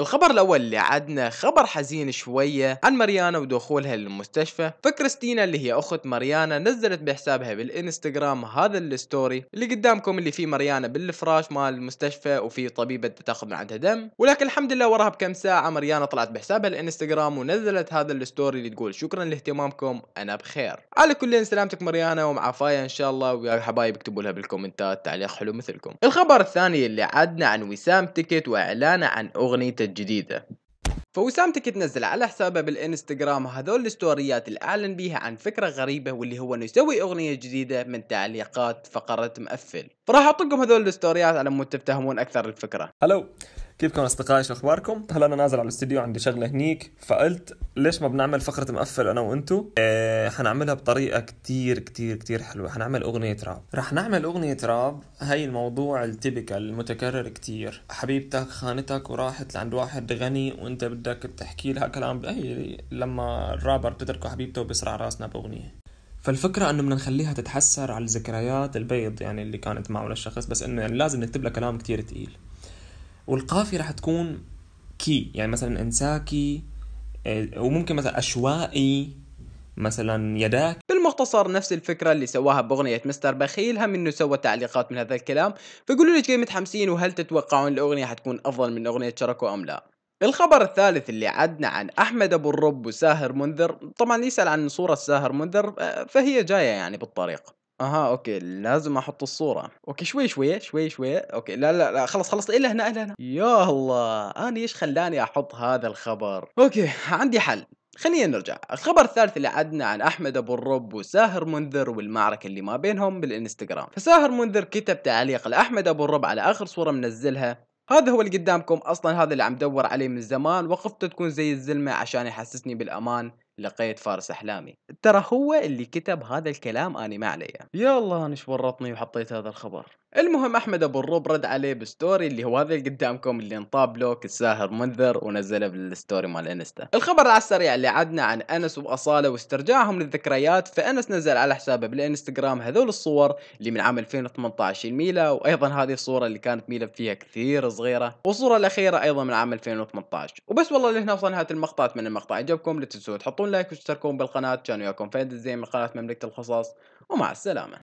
الخبر الاول اللي عدنا خبر حزين شويه عن ماريانا ودخولها للمستشفى فكريستينا اللي هي اخت ماريانا نزلت بحسابها بالانستغرام هذا الستوري اللي قدامكم اللي فيه ماريانا بالفراش مال المستشفى وفي طبيبه تاخذ من عندها دم ولكن الحمد لله وراها بكم ساعه ماريانا طلعت بحسابها الانستغرام ونزلت هذا الستوري اللي تقول شكرا لاهتمامكم انا بخير على كل سلامتك ماريانا ومعافاية ان شاء الله ويا حبايب اكتبوا لها بالكومنتات تعليق حلو مثلكم الخبر الثاني اللي عدنا عن وسام تيكت واعلانه عن اغنيته الجديدة فوسام تكت نزل على حسابه بالانستغرام هذول الستوريات اللي اعلن بيها عن فكرة غريبة واللي هو انه يسوي اغنية جديدة من تعليقات فقرة مقفل فراح اعطيكم هذول الستوريات على مود تفهمون اكثر الفكرة. هلو كيفكم اصدقائي شو اخباركم؟ هلا انا نازل على الاستديو عندي شغله هنيك فقلت ليش ما بنعمل فقره مقفل انا وانتو؟ إيه حنعملها بطريقه كتير كتير كتير حلوه، حنعمل اغنيه راب، رح نعمل اغنيه راب هي الموضوع التيبيكال المتكرر كتير، حبيبتك خانتك وراحت لعند واحد غني وانت بدك بتحكي لها كلام هي لما الرابر بتتركه حبيبته وبيسرع راسنا باغنيه. فالفكرة انه بدنا نخليها تتحسر على الذكريات البيض يعني اللي كانت معه للشخص بس انه يعني لازم نكتب لها كلام كتير تقيل والقافية راح تكون كي يعني مثلا انساكي آه، وممكن مثلا عشوائي مثلا يداك بالمختصر نفس الفكرة اللي سواها بأغنية مستر بخيل هم انه سوى تعليقات من هذا الكلام فقولوا لي كيف متحمسين وهل تتوقعون الأغنية حتكون أفضل من أغنية شركو أم لا الخبر الثالث اللي عدنا عن أحمد أبو الرب وساهر منذر طبعا يسأل عن صورة ساهر منذر آه، فهي جاية يعني بالطريق أها أوكي لازم أحط الصورة أوكي شوي شوي شوي شوي أوكي لا لا لا خلص خلص إلا هنا إلا هنا يا الله أنا إيش خلاني أحط هذا الخبر أوكي عندي حل خلينا نرجع الخبر الثالث اللي عدنا عن أحمد أبو الرب وساهر منذر والمعركة اللي ما بينهم بالإنستغرام فساهر منذر كتب تعليق لأحمد أبو الرب على آخر صورة منزلها هذا هو اللي قدامكم اصلا هذا اللي عم دور عليه من زمان وقفت تكون زي الزلمه عشان يحسسني بالامان لقيت فارس أحلامي ترى هو اللي كتب هذا الكلام اني ما عليه الله أنا ورطني وحطيت هذا الخبر المهم احمد ابو الروب رد عليه بستوري اللي هو هذا اللي قدامكم اللي انطاب لوك الساهر منذر ونزله بالستوري مال انستا الخبر على السريع اللي عدنا عن انس واصاله واسترجاعهم للذكريات فانس نزل على حسابه بالانستغرام هذول الصور اللي من عام 2018 الميلا وايضا هذه الصوره اللي كانت ميلا فيها كثير صغيره والصوره الاخيره ايضا من عام 2018 وبس والله لهنا وصلنا نهايه المقطع اتمنى المقطع عجبكم لا تنسوا تحطون لايك وتشتركون بالقناه كان وياكم فهد الزين من قناه مملكه الخصاص ومع السلامه